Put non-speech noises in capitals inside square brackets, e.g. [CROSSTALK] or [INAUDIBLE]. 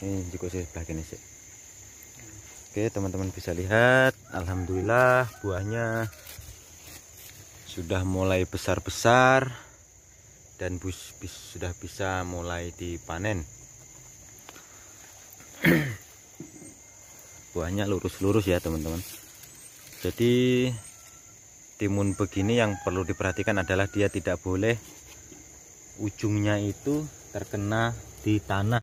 Hmm, ini juga sebelah ini sih oke teman-teman bisa lihat Alhamdulillah buahnya sudah mulai besar-besar dan bus, bus sudah bisa mulai dipanen [CLEARS THROAT] buahnya lurus-lurus ya teman-teman jadi timun begini yang perlu diperhatikan adalah dia tidak boleh ujungnya itu terkena di tanah